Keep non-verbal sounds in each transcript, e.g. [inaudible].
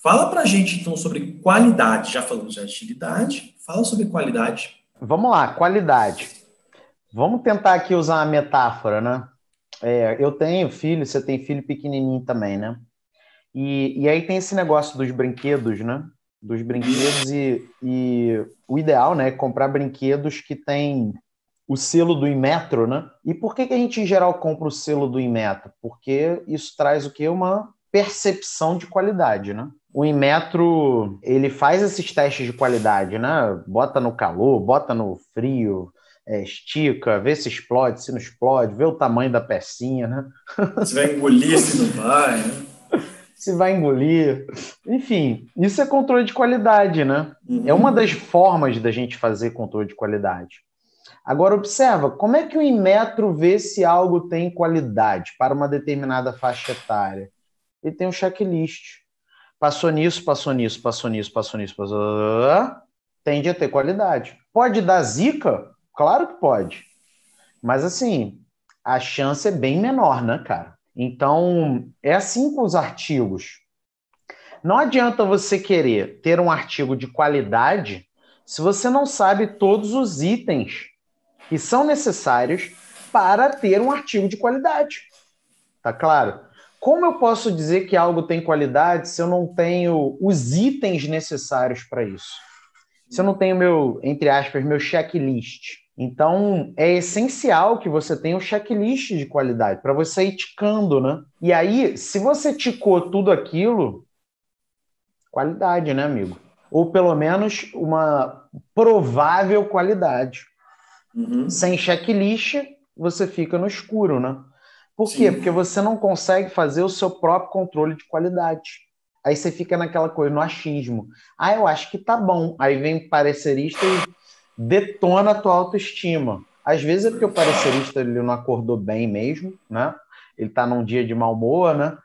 Fala para a gente, então, sobre qualidade. Já falamos de agilidade, fala sobre qualidade. Vamos lá, qualidade. Vamos tentar aqui usar uma metáfora, né? É, eu tenho filho, você tem filho pequenininho também, né? E, e aí tem esse negócio dos brinquedos, né? Dos brinquedos e, e o ideal, né? É comprar brinquedos que tem o selo do Inmetro, né? E por que, que a gente, em geral, compra o selo do Inmetro? Porque isso traz o que? Uma percepção de qualidade, né? o Inmetro, ele faz esses testes de qualidade, né? Bota no calor, bota no frio, é, estica, vê se explode, se não explode, vê o tamanho da pecinha, né? [laughs] Se vai engolir, se não vai, né? se vai engolir. Enfim, isso é controle de qualidade, né? Uhum. É uma das formas da gente fazer controle de qualidade. Agora, observa, como é que o Inmetro vê se algo tem qualidade para uma determinada faixa etária? Ele tem um checklist. Passou nisso, passou nisso, passou nisso, passou nisso, passou... tende a ter qualidade. Pode dar zica? Claro que pode. Mas assim, a chance é bem menor, né, cara? Então, é assim com os artigos. Não adianta você querer ter um artigo de qualidade se você não sabe todos os itens que são necessários para ter um artigo de qualidade. Tá claro? Como eu posso dizer que algo tem qualidade se eu não tenho os itens necessários para isso? Se eu não tenho meu, entre aspas, meu checklist. Então, é essencial que você tenha um checklist de qualidade para você ir ticando, né? E aí, se você ticou tudo aquilo, qualidade, né, amigo? Ou pelo menos uma provável qualidade. Uhum. Sem checklist, você fica no escuro, né? Por Sim. quê? Porque você não consegue fazer o seu próprio controle de qualidade. Aí você fica naquela coisa, no achismo. Ah, eu acho que tá bom. Aí vem o parecerista e detona a tua autoestima. Às vezes é porque o parecerista ele não acordou bem mesmo, né? Ele tá num dia de mau humor, né?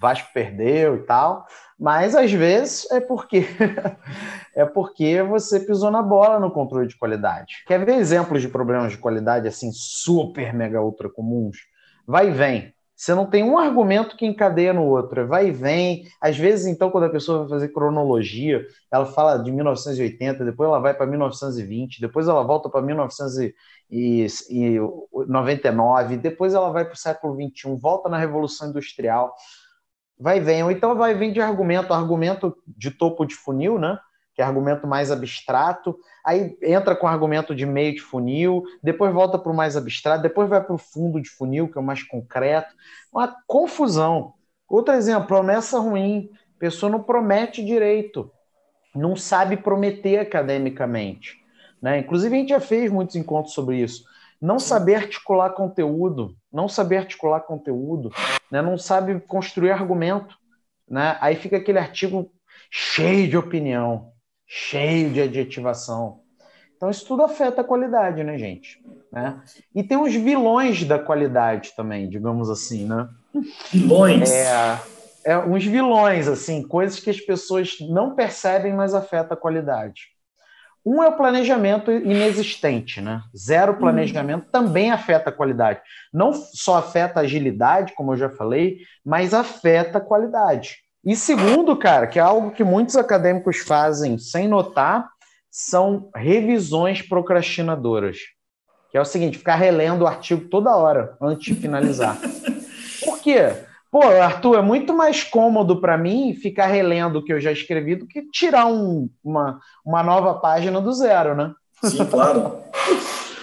Vasco perdeu e tal. Mas às vezes é porque [laughs] é porque você pisou na bola no controle de qualidade. Quer ver exemplos de problemas de qualidade assim super mega ultra comuns? vai e vem. Você não tem um argumento que encadeia no outro, É vai e vem. Às vezes, então, quando a pessoa vai fazer cronologia, ela fala de 1980, depois ela vai para 1920, depois ela volta para 1999, depois ela vai para o século XXI, volta na Revolução Industrial, vai e vem. Ou então vai e vem de argumento, argumento de topo de funil, né? que é argumento mais abstrato, aí entra com argumento de meio de funil, depois volta para o mais abstrato, depois vai para o fundo de funil, que é o mais concreto. Uma confusão. Outro exemplo, promessa ruim. A pessoa não promete direito, não sabe prometer academicamente. Né? Inclusive, a gente já fez muitos encontros sobre isso. Não saber articular conteúdo, não saber articular conteúdo, né? não sabe construir argumento. Né? Aí fica aquele artigo cheio de opinião, cheio de adjetivação. Então isso tudo afeta a qualidade, né, gente? Né? E tem os vilões da qualidade também, digamos assim, né? Vilões. É, é, uns vilões, assim, coisas que as pessoas não percebem, mas afeta a qualidade. Um é o planejamento inexistente, né? Zero uhum. planejamento hum. também afeta a qualidade. Não só afeta a agilidade, como eu já falei, mas afeta a qualidade. E segundo, cara, que é algo que muitos acadêmicos fazem sem notar, são revisões procrastinadoras. Que é o seguinte, ficar relendo o artigo toda hora antes de finalizar. [laughs] Por quê? Pô, Arthur, é muito mais cômodo para mim ficar relendo o que eu já escrevi do que tirar um, uma, uma nova página do zero, né? Sim, claro.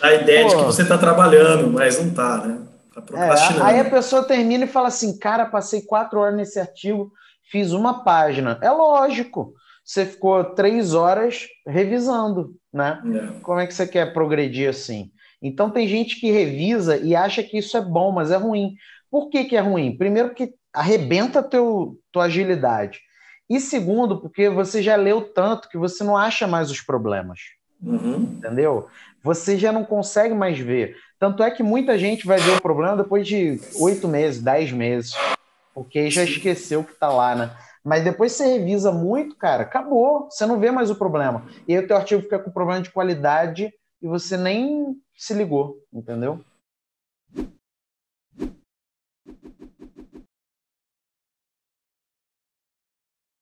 A ideia Pô. de que você está trabalhando, mas não está, né? Tá é, procrastinando. É, aí a pessoa termina e fala assim, cara, passei quatro horas nesse artigo, fiz uma página. É lógico. Você ficou três horas revisando, né? É. Como é que você quer progredir assim? Então tem gente que revisa e acha que isso é bom, mas é ruim. Por que, que é ruim? Primeiro, porque arrebenta teu, tua agilidade. E segundo, porque você já leu tanto que você não acha mais os problemas. Uhum. Entendeu? Você já não consegue mais ver. Tanto é que muita gente vai ver o problema depois de oito meses, dez meses, porque já esqueceu que está lá, né? Mas depois você revisa muito, cara, acabou, você não vê mais o problema. E aí o teu artigo fica com problema de qualidade e você nem se ligou, entendeu?